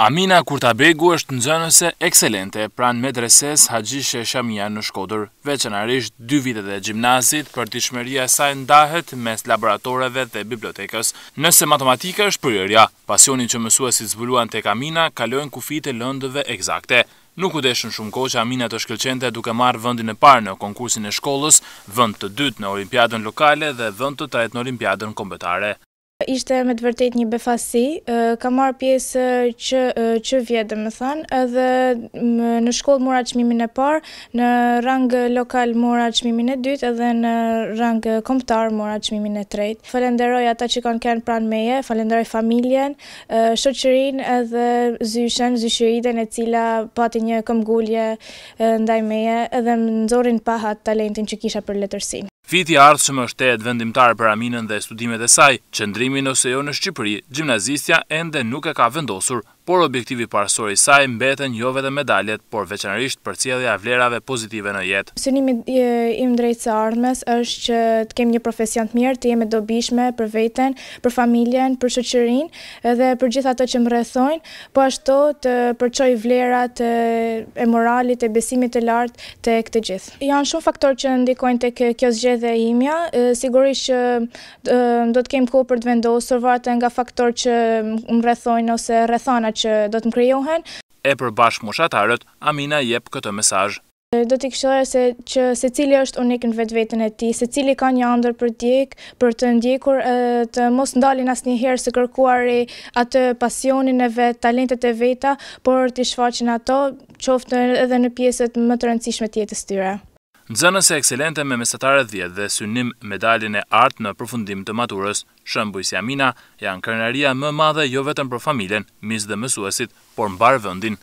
Amina Kurtabegu është nxënëse ekselente pranë medreses Haxhi shamia në Shkodër. veçanarisht dy vitet e gjimnazit për të shmeria saj ndahet mes laboratoreve dhe bibliotekës. Nëse matematika është prioria, pasionin që mësuesit zbuluan tek Amina kalojnë kufit e lëndëve eksakte. Nuk u deshën shumë kohë që Amina të shkëlqente duke marrë vendin e parë në konkursin e shkollës, vend të dytë në olimpiadën lokale dhe vend të tretë në olimpiadën kombëtare. Ishte me të vërtet një befasi, ka marrë pjesë që, që vjetë dhe më thënë, edhe në shkollë mora qmimin e parë, në rangë lokal mora qmimin e dytë, edhe në rangë komptar mora qmimin e tretë. Falenderoj ata që kanë kënë pranë meje, falenderoj familjen, shoqërin edhe zyshen, zyshëriden e cila pati një këmgullje ndaj meje, edhe më nëzorin pahat talentin që kisha për letërsin. Fiti ardhshëm është të vendimtar për aminën dhe studimet e saj, qëndrimin ose jo në Shqipëri, gjimnazistja ende nuk e ka vendosur por objektivi parësor i saj mbeten jo vetë medaljet, por veçanërisht për cilja vlerave pozitive në jetë. Sënimi im drejtë së ardhmes është që të kemë një profesion të mirë, të jemi dobishme për veten, për familjen, për shëqërin, dhe për gjitha të që më rrethojnë, po ashtu të përqoj vlerat e moralit, e besimit e lartë të këtë gjithë. Janë shumë faktor që ndikojnë të kjo zgjede e imja, sigurisht që do të kemë kohë për të vendosur vartë nga faktor që më rethojnë ose rethana që do të më kryohen. E për bashkë moshatarët, Amina jep këtë mesaj. Do t'i kështëlejë se që se cili është unik në vetë vetën e ti, se cili ka një andër për t'jekë, për të ndjekur, të mos ndalin asë një herë se kërkuari atë pasionin e vetë, talentet e veta, por t'i shfaqin ato qoftë edhe në pjesët më të rëndësishme tjetës tyre. Nxënës e ekselente me mesatare 10 dhe synim medalin e artë në përfundim të maturës, shëmbuj si Amina, janë kërneria më madhe jo vetëm për familjen, mis dhe mësuesit, por mbarë vëndin